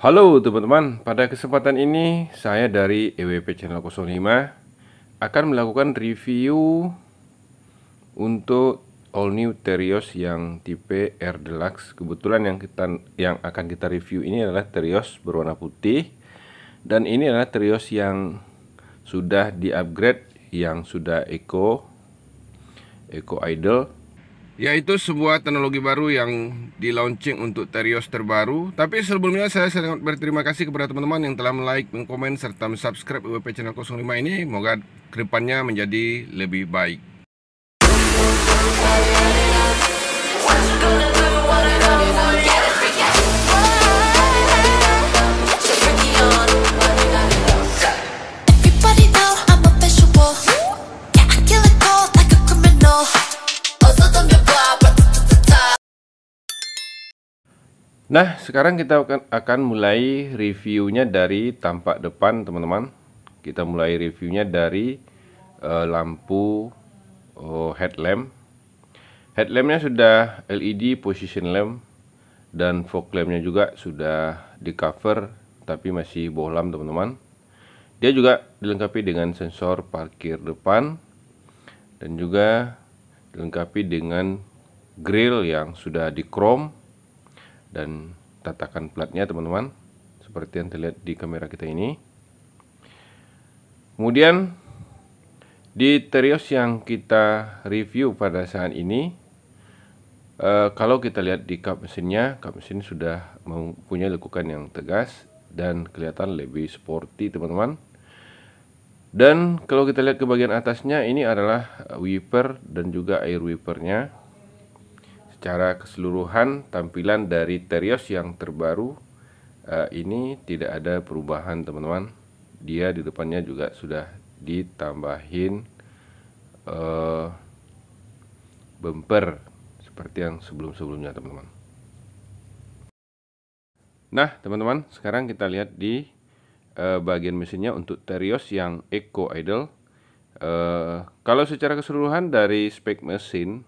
Halo teman-teman, pada kesempatan ini saya dari EWP Channel 05 akan melakukan review untuk all new Terios yang tipe R Deluxe. Kebetulan yang kita yang akan kita review ini adalah Terios berwarna putih dan ini adalah Terios yang sudah di-upgrade yang sudah eco eco idle yaitu sebuah teknologi baru yang di launching untuk Terios terbaru. Tapi sebelumnya saya sangat berterima kasih kepada teman-teman yang telah like, mengkomen, serta subscribe WP Channel 05 ini. Semoga kedepannya menjadi lebih baik. Nah, sekarang kita akan mulai reviewnya dari tampak depan, teman-teman. Kita mulai reviewnya dari uh, lampu uh, headlamp. Headlampnya sudah LED position lamp dan fog lampnya juga sudah di cover tapi masih bohlam teman-teman. Dia juga dilengkapi dengan sensor parkir depan dan juga dilengkapi dengan grill yang sudah di chrome dan tatakan platnya teman-teman seperti yang terlihat di kamera kita ini kemudian di Terios yang kita review pada saat ini eh, kalau kita lihat di kap mesinnya kap mesin sudah mempunyai lekukan yang tegas dan kelihatan lebih sporty teman-teman dan kalau kita lihat ke bagian atasnya ini adalah wiper dan juga air wipernya secara keseluruhan tampilan dari Terios yang terbaru uh, ini tidak ada perubahan teman-teman dia di depannya juga sudah ditambahin uh, bumper seperti yang sebelum-sebelumnya teman-teman nah teman-teman sekarang kita lihat di uh, bagian mesinnya untuk Terios yang Eco Idle Uh, kalau secara keseluruhan dari spek mesin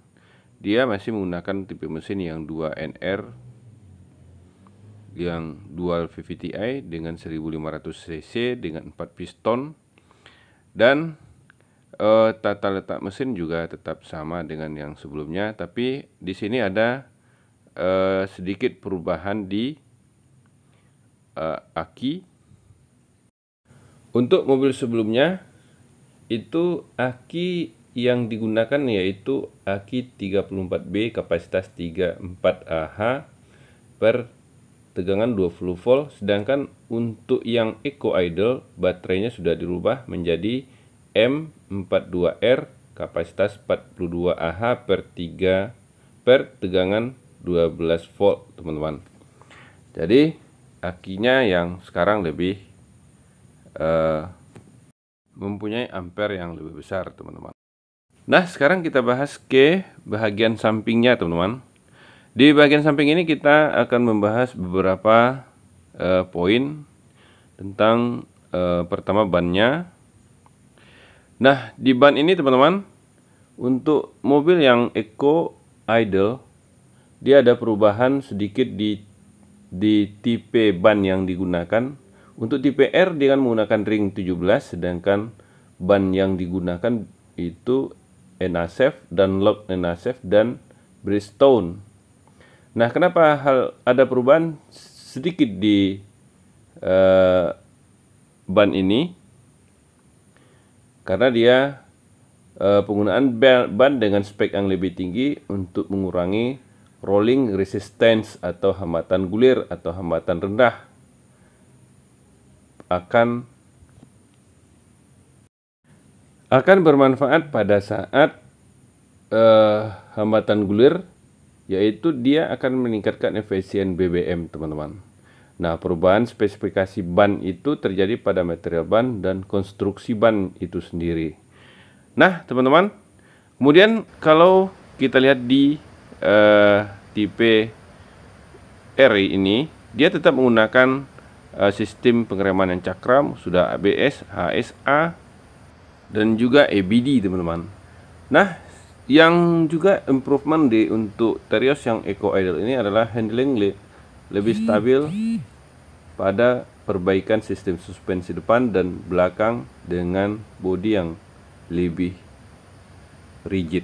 dia masih menggunakan tipe mesin yang 2NR yang dual VVTi dengan 1500 cc dengan 4 piston dan e, tata letak mesin juga tetap sama dengan yang sebelumnya tapi di sini ada e, sedikit perubahan di e, aki untuk mobil sebelumnya itu aki yang digunakan yaitu AKI 34B kapasitas 34Ah per tegangan 20 volt sedangkan untuk yang eco idle baterainya sudah dirubah menjadi M42R kapasitas 42 Ah per 3 per tegangan 12 volt teman-teman jadi akinya yang sekarang lebih uh, mempunyai ampere yang lebih besar teman-teman Nah, sekarang kita bahas ke bagian sampingnya, teman-teman. Di bagian samping ini kita akan membahas beberapa uh, poin tentang uh, pertama bannya. Nah, di ban ini, teman-teman, untuk mobil yang eco idle, dia ada perubahan sedikit di di tipe ban yang digunakan. Untuk tipe R dengan menggunakan ring 17 sedangkan ban yang digunakan itu Enasef dan Lok Enasef dan Bristone. Nah, kenapa hal ada perubahan sedikit di uh, ban ini? Karena dia uh, penggunaan ban dengan spek yang lebih tinggi untuk mengurangi rolling resistance atau hambatan gulir atau hambatan rendah akan akan bermanfaat pada saat uh, hambatan gulir yaitu dia akan meningkatkan efisien BBM teman-teman nah perubahan spesifikasi ban itu terjadi pada material ban dan konstruksi ban itu sendiri nah teman-teman kemudian kalau kita lihat di uh, tipe R ini dia tetap menggunakan uh, sistem pengereman yang cakram sudah ABS, HSA dan juga ABD teman-teman nah yang juga improvement di untuk Terios yang Eco Idle ini adalah handling le lebih stabil pada perbaikan sistem suspensi depan dan belakang dengan bodi yang lebih rigid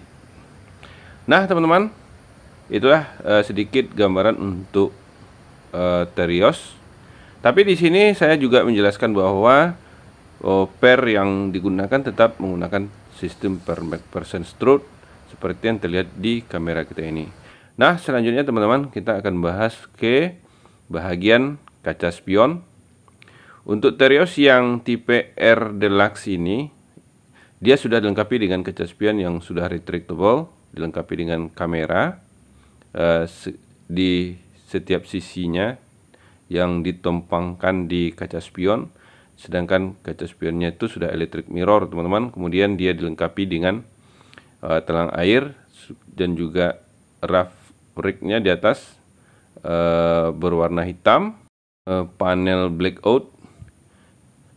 nah teman-teman itulah uh, sedikit gambaran untuk uh, Terios. Tapi di sini saya juga menjelaskan bahwa oh, per yang digunakan tetap menggunakan sistem per persen stroke seperti yang terlihat di kamera kita ini. Nah, selanjutnya teman-teman kita akan bahas ke bahagian kaca spion. Untuk Terios yang tipe R Deluxe ini, dia sudah dilengkapi dengan kaca spion yang sudah retractable, dilengkapi dengan kamera uh, di setiap sisinya yang ditompangkan di kaca spion sedangkan kaca spionnya itu sudah electric mirror teman-teman kemudian dia dilengkapi dengan uh, telang air dan juga raf rignya di atas uh, berwarna hitam uh, panel blackout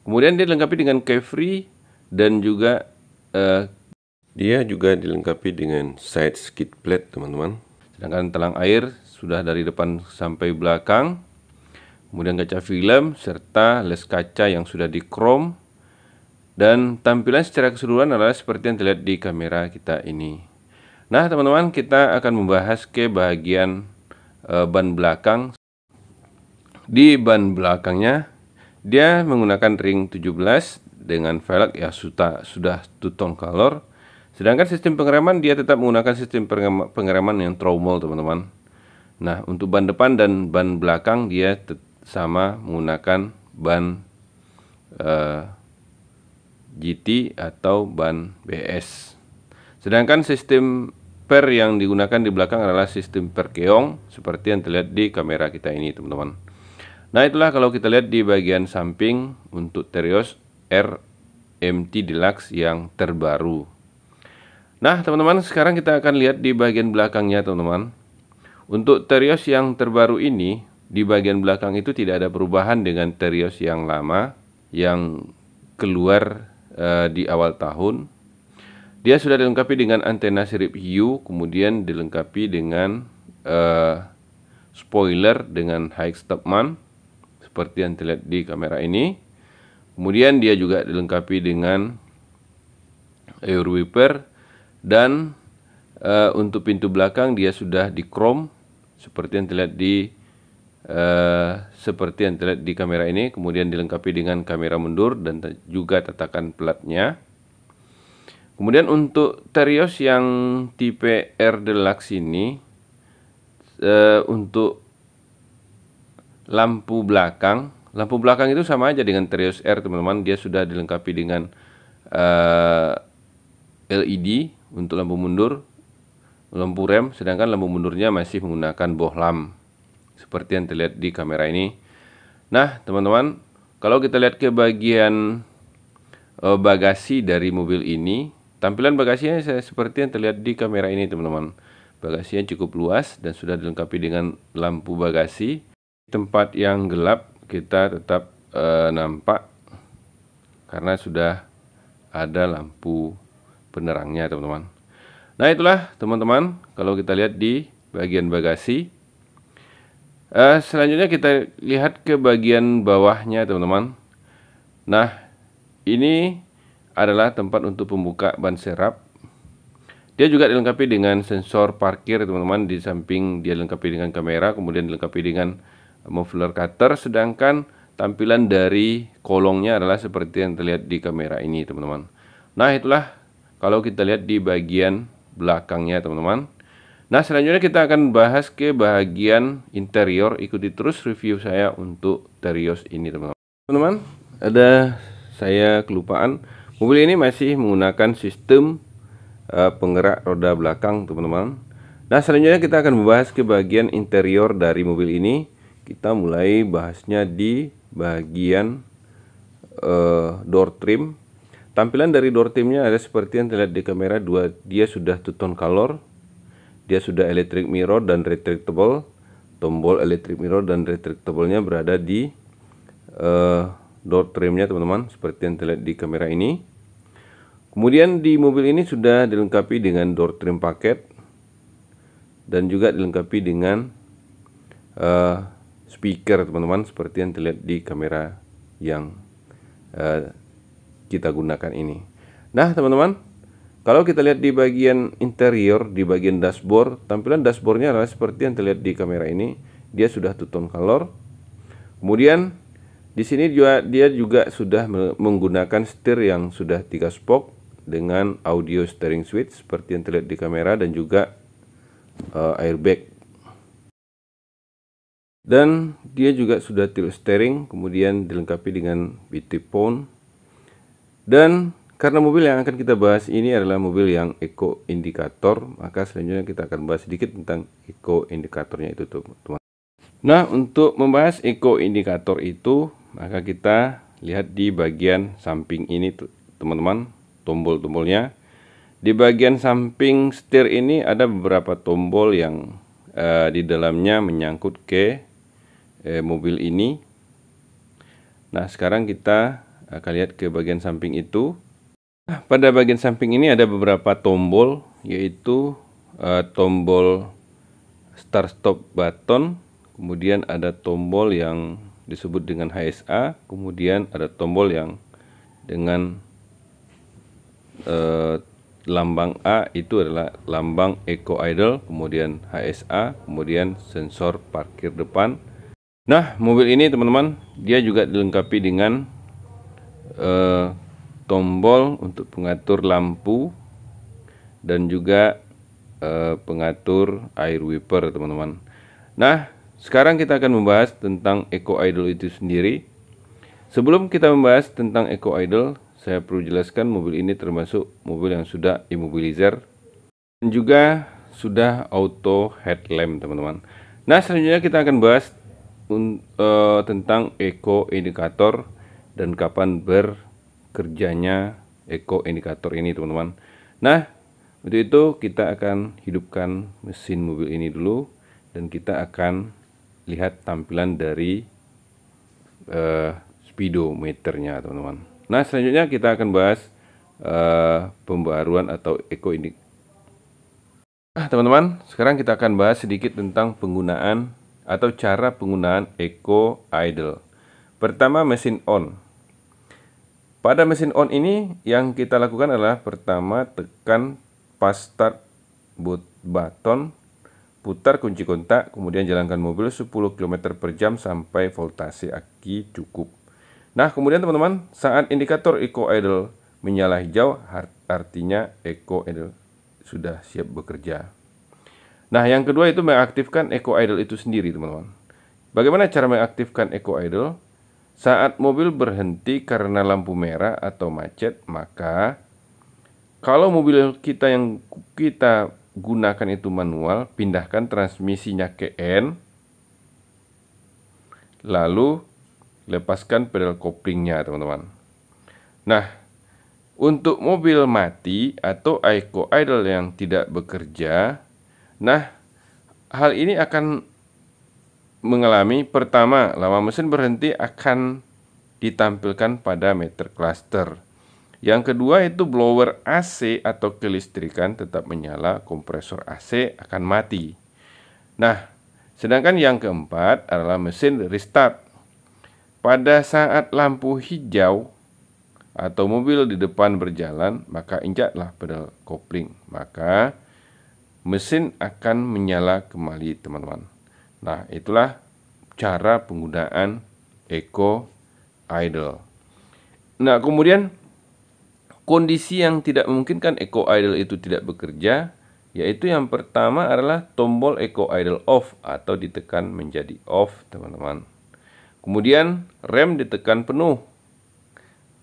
kemudian dia dilengkapi dengan keyfree dan juga uh, dia juga dilengkapi dengan side skid plate teman-teman sedangkan telang air sudah dari depan sampai belakang kemudian kaca film serta les kaca yang sudah di chrome dan tampilan secara keseluruhan adalah seperti yang terlihat di kamera kita ini nah teman-teman kita akan membahas ke bagian e, eh, ban belakang di ban belakangnya dia menggunakan ring 17 dengan velg ya sudah sudah tutong color sedangkan sistem pengereman dia tetap menggunakan sistem pengereman yang tromol teman-teman nah untuk ban depan dan ban belakang dia tetap sama menggunakan ban eh, GT atau ban BS. Sedangkan sistem per yang digunakan di belakang adalah sistem per keong seperti yang terlihat di kamera kita ini teman-teman. Nah itulah kalau kita lihat di bagian samping untuk Terios RMT Deluxe yang terbaru. Nah teman-teman sekarang kita akan lihat di bagian belakangnya teman-teman. Untuk Terios yang terbaru ini di bagian belakang itu tidak ada perubahan dengan Terios yang lama yang keluar e, di awal tahun. Dia sudah dilengkapi dengan antena sirip hiu, kemudian dilengkapi dengan e, spoiler dengan high stepman seperti yang terlihat di kamera ini. Kemudian dia juga dilengkapi dengan air wiper dan e, untuk pintu belakang dia sudah di chrome seperti yang terlihat di Eh, seperti yang terlihat di kamera ini kemudian dilengkapi dengan kamera mundur dan juga tatakan platnya kemudian untuk Terios yang tipe R Deluxe ini uh, untuk lampu belakang lampu belakang itu sama aja dengan Terios R teman-teman dia sudah dilengkapi dengan uh, eh, LED untuk lampu mundur lampu rem sedangkan lampu mundurnya masih menggunakan bohlam seperti yang terlihat di kamera ini. Nah, teman-teman, kalau kita lihat ke bagian uh, bagasi dari mobil ini, tampilan bagasinya seperti yang terlihat di kamera ini, teman-teman. Bagasinya cukup luas dan sudah dilengkapi dengan lampu bagasi. Tempat yang gelap kita tetap uh, nampak karena sudah ada lampu penerangnya, teman-teman. Nah, itulah teman-teman kalau kita lihat di bagian bagasi Uh, selanjutnya kita lihat ke bagian bawahnya teman-teman. Nah, ini adalah tempat untuk pembuka ban serap. Dia juga dilengkapi dengan sensor parkir teman-teman di samping dia dilengkapi dengan kamera, kemudian dilengkapi dengan muffler cutter sedangkan tampilan dari kolongnya adalah seperti yang terlihat di kamera ini teman-teman. Nah, itulah kalau kita lihat di bagian belakangnya teman-teman. Nah, selanjutnya kita akan bahas ke bagian interior. Ikuti terus review saya untuk Terios ini, teman-teman. Teman-teman, ada saya kelupaan. Mobil ini masih menggunakan sistem uh, penggerak roda belakang, teman-teman. Nah, selanjutnya kita akan membahas ke bagian interior dari mobil ini. Kita mulai bahasnya di bagian uh, door trim. Tampilan dari door trimnya ada seperti yang terlihat di kamera dua dia sudah two tone color dia sudah electric mirror dan retractable tombol electric mirror dan retractable-nya berada di uh, door nya teman-teman seperti yang terlihat di kamera ini kemudian di mobil ini sudah dilengkapi dengan door trim paket dan juga dilengkapi dengan uh, speaker teman-teman seperti yang terlihat di kamera yang uh, kita gunakan ini nah teman-teman kalau kita lihat di bagian interior, di bagian dashboard, tampilan dashboardnya adalah seperti yang terlihat di kamera ini. Dia sudah two tone color. Kemudian di sini juga dia juga sudah menggunakan setir yang sudah tiga spok dengan audio steering switch seperti yang terlihat di kamera dan juga uh, airbag. Dan dia juga sudah tilt steering, kemudian dilengkapi dengan BT phone. Dan karena mobil yang akan kita bahas ini adalah mobil yang eco indikator, maka selanjutnya kita akan bahas sedikit tentang eco indikatornya itu tuh teman Nah, untuk membahas eco indikator itu, maka kita lihat di bagian samping ini teman-teman, tombol-tombolnya. Di bagian samping setir ini ada beberapa tombol yang eh, di dalamnya menyangkut ke eh, mobil ini. Nah, sekarang kita akan lihat ke bagian samping itu. Pada bagian samping ini ada beberapa tombol yaitu uh, tombol start stop button, kemudian ada tombol yang disebut dengan HSA, kemudian ada tombol yang dengan uh, lambang A itu adalah lambang eco idle, kemudian HSA, kemudian sensor parkir depan. Nah, mobil ini teman-teman dia juga dilengkapi dengan uh, tombol untuk pengatur lampu dan juga eh, pengatur air wiper teman-teman nah sekarang kita akan membahas tentang eco idle itu sendiri sebelum kita membahas tentang eco idle saya perlu jelaskan mobil ini termasuk mobil yang sudah immobilizer dan juga sudah auto headlamp teman-teman nah selanjutnya kita akan bahas uh, tentang eco indikator dan kapan ber kerjanya eco indikator ini teman-teman nah untuk itu kita akan hidupkan mesin mobil ini dulu dan kita akan lihat tampilan dari uh, speedometernya teman-teman nah selanjutnya kita akan bahas uh, pembaruan atau eco ini nah teman-teman sekarang kita akan bahas sedikit tentang penggunaan atau cara penggunaan eco idle pertama mesin on pada mesin on ini yang kita lakukan adalah pertama tekan pas start boot button, putar kunci kontak, kemudian jalankan mobil 10 km per jam sampai voltase aki cukup. Nah kemudian teman-teman saat indikator eco idle menyala hijau artinya eco idle sudah siap bekerja. Nah yang kedua itu mengaktifkan eco idle itu sendiri teman-teman. Bagaimana cara mengaktifkan eco idle? Saat mobil berhenti karena lampu merah atau macet, maka kalau mobil kita yang kita gunakan itu manual, pindahkan transmisinya ke N, lalu lepaskan pedal koplingnya, teman-teman. Nah, untuk mobil mati atau Eco idle yang tidak bekerja, nah hal ini akan mengalami pertama lama mesin berhenti akan ditampilkan pada meter cluster. Yang kedua itu blower AC atau kelistrikan tetap menyala, kompresor AC akan mati. Nah, sedangkan yang keempat adalah mesin restart. Pada saat lampu hijau atau mobil di depan berjalan, maka injaklah pedal kopling. Maka mesin akan menyala kembali, teman-teman. Nah, itulah cara penggunaan eco idle. Nah, kemudian kondisi yang tidak memungkinkan eco idle itu tidak bekerja yaitu yang pertama adalah tombol eco idle off atau ditekan menjadi off, teman-teman. Kemudian rem ditekan penuh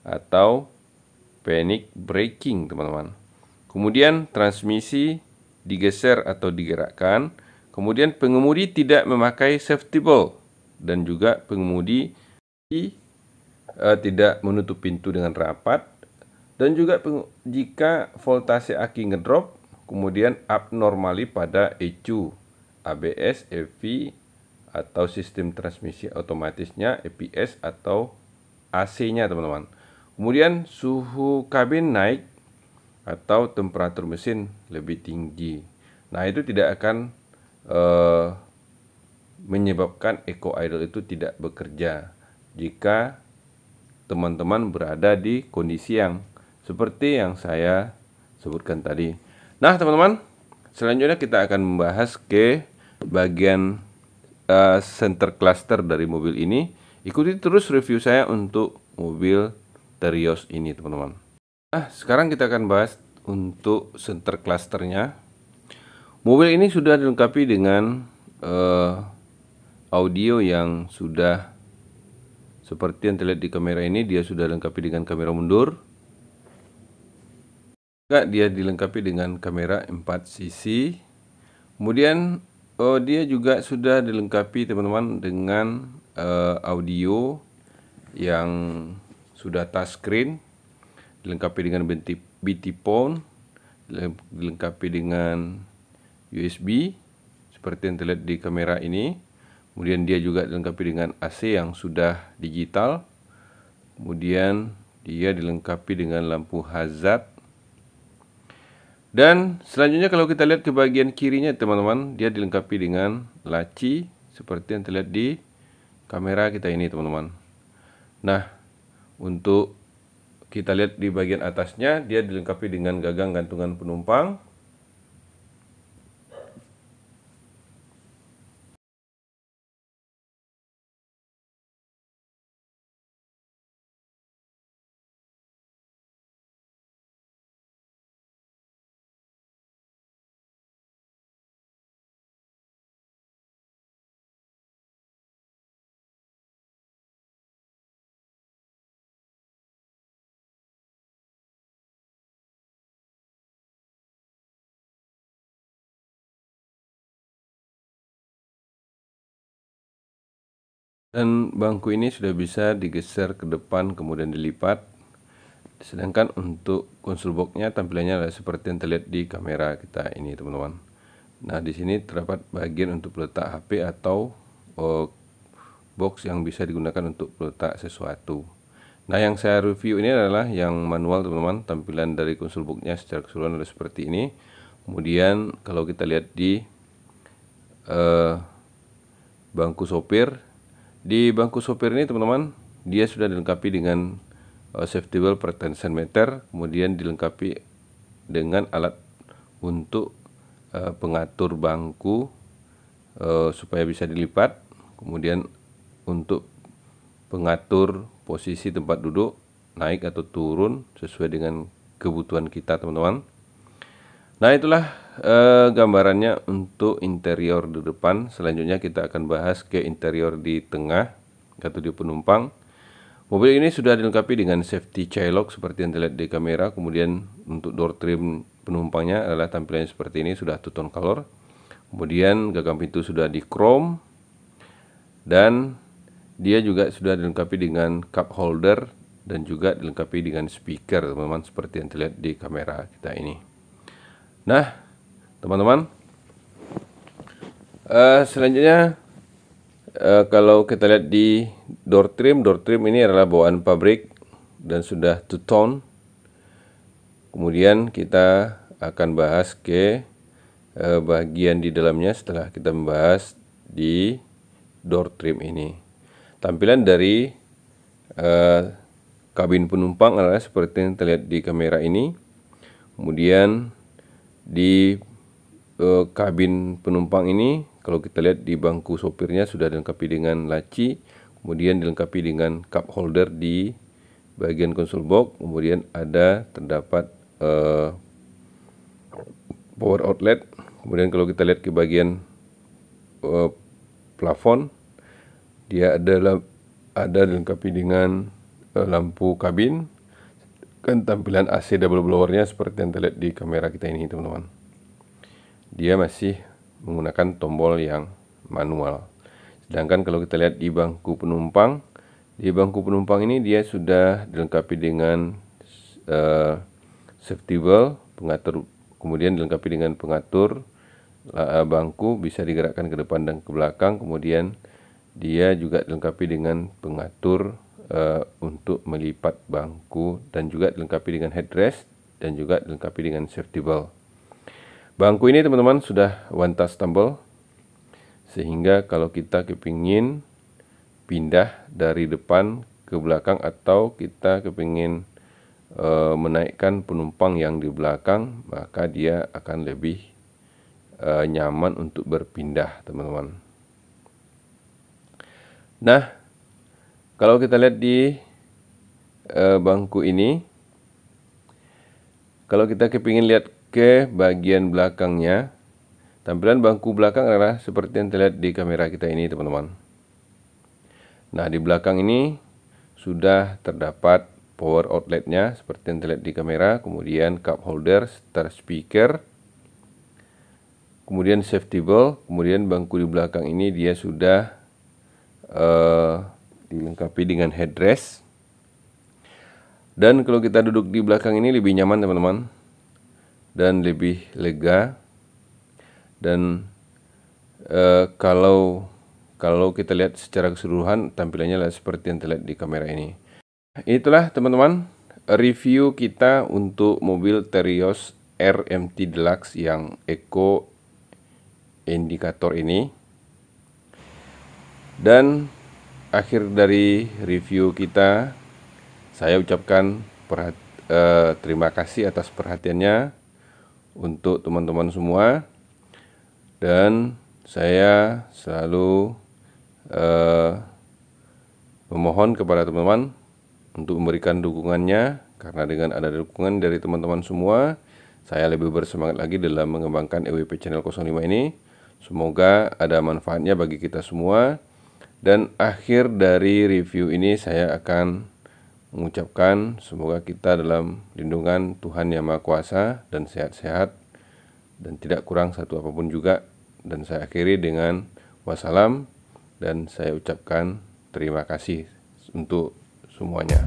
atau panic braking, teman-teman. Kemudian transmisi digeser atau digerakkan Kemudian pengemudi tidak memakai safety belt dan juga pengemudi eh, tidak menutup pintu dengan rapat dan juga jika voltase aki ngedrop kemudian abnormali pada ECU, ABS, EV atau sistem transmisi otomatisnya EPS atau AC-nya teman-teman. Kemudian suhu kabin naik atau temperatur mesin lebih tinggi. Nah, itu tidak akan uh, menyebabkan eco idle itu tidak bekerja jika teman-teman berada di kondisi yang seperti yang saya sebutkan tadi. Nah, teman-teman, selanjutnya kita akan membahas ke bagian uh, center cluster dari mobil ini. Ikuti terus review saya untuk mobil Terios ini, teman-teman. Nah, sekarang kita akan bahas untuk center clusternya. Mobil ini sudah dilengkapi dengan uh, audio yang sudah seperti yang terlihat di kamera ini dia sudah dilengkapi dengan kamera mundur. Juga dia dilengkapi dengan kamera 4 sisi. Kemudian uh, dia juga sudah dilengkapi teman-teman dengan uh, audio yang sudah touchscreen dilengkapi dengan BT phone dilengkapi dengan USB seperti yang terlihat di kamera ini. Kemudian dia juga dilengkapi dengan AC yang sudah digital. Kemudian dia dilengkapi dengan lampu hazard. Dan selanjutnya kalau kita lihat ke bagian kirinya teman-teman, dia dilengkapi dengan laci seperti yang terlihat di kamera kita ini teman-teman. Nah, untuk kita lihat di bagian atasnya dia dilengkapi dengan gagang gantungan penumpang Dan bangku ini sudah bisa digeser ke depan kemudian dilipat. Sedangkan untuk konsol boxnya tampilannya adalah seperti yang terlihat di kamera kita ini teman-teman. Nah di sini terdapat bagian untuk peletak HP atau eh, box yang bisa digunakan untuk peletak sesuatu. Nah yang saya review ini adalah yang manual teman-teman. Tampilan dari konsol boxnya secara keseluruhan adalah seperti ini. Kemudian kalau kita lihat di uh, bangku sopir di bangku sopir ini teman-teman, dia sudah dilengkapi dengan uh, safety belt per tension meter kemudian dilengkapi dengan alat untuk uh, pengatur bangku uh, supaya bisa dilipat, kemudian untuk pengatur posisi tempat duduk naik atau turun sesuai dengan kebutuhan kita teman-teman. Nah itulah eh, gambarannya untuk interior di depan. Selanjutnya kita akan bahas ke interior di tengah atau di penumpang. Mobil ini sudah dilengkapi dengan safety lock seperti yang terlihat di kamera. Kemudian untuk door trim penumpangnya adalah tampilannya seperti ini, sudah two tone color. Kemudian gagang pintu sudah di chrome dan dia juga sudah dilengkapi dengan cup holder dan juga dilengkapi dengan speaker, teman-teman seperti yang terlihat di kamera kita ini. Nah, teman-teman uh, selanjutnya uh, kalau kita lihat di door trim door trim ini adalah bawaan pabrik dan sudah two tone kemudian kita akan bahas ke uh, bagian di dalamnya setelah kita membahas di door trim ini tampilan dari uh, kabin penumpang adalah seperti yang terlihat di kamera ini kemudian di Eh, kabin penumpang ini kalau kita lihat di bangku sopirnya sudah dilengkapi dengan laci kemudian dilengkapi dengan cup holder di bagian konsol box kemudian ada terdapat uh, power outlet kemudian kalau kita lihat ke bagian uh, plafon dia adalah ada dilengkapi dengan uh, lampu kabin kan tampilan AC double blowernya seperti yang terlihat di kamera kita ini teman-teman dia masih menggunakan tombol yang manual. Sedangkan kalau kita lihat di bangku penumpang, di bangku penumpang ini dia sudah dilengkapi dengan uh, safety belt, pengatur kemudian dilengkapi dengan pengatur uh, bangku bisa digerakkan ke depan dan ke belakang, kemudian dia juga dilengkapi dengan pengatur uh, untuk melipat bangku dan juga dilengkapi dengan headrest dan juga dilengkapi dengan safety belt. Bangku ini teman-teman sudah one touch tombol sehingga kalau kita kepingin pindah dari depan ke belakang atau kita kepingin e, menaikkan penumpang yang di belakang maka dia akan lebih e, nyaman untuk berpindah teman-teman. Nah kalau kita lihat di e, bangku ini kalau kita kepingin lihat Oke bagian belakangnya. Tampilan bangku belakang adalah seperti yang terlihat di kamera kita ini teman-teman. Nah di belakang ini sudah terdapat power outletnya seperti yang terlihat di kamera. Kemudian cup holder, star speaker. Kemudian safety belt, Kemudian bangku di belakang ini dia sudah uh, dilengkapi dengan headrest. Dan kalau kita duduk di belakang ini lebih nyaman teman-teman dan lebih lega dan e, kalau kalau kita lihat secara keseluruhan tampilannya lah seperti yang terlihat di kamera ini itulah teman-teman review kita untuk mobil Terios RMT Deluxe yang Eco indikator ini dan akhir dari review kita saya ucapkan perhat, eh, terima kasih atas perhatiannya untuk teman-teman semua dan saya selalu eh, memohon kepada teman-teman untuk memberikan dukungannya karena dengan ada dukungan dari teman-teman semua saya lebih bersemangat lagi dalam mengembangkan EWP Channel 05 ini semoga ada manfaatnya bagi kita semua dan akhir dari review ini saya akan mengucapkan semoga kita dalam lindungan Tuhan Yang Maha Kuasa dan sehat-sehat dan tidak kurang satu apapun juga dan saya akhiri dengan wassalam dan saya ucapkan terima kasih untuk semuanya.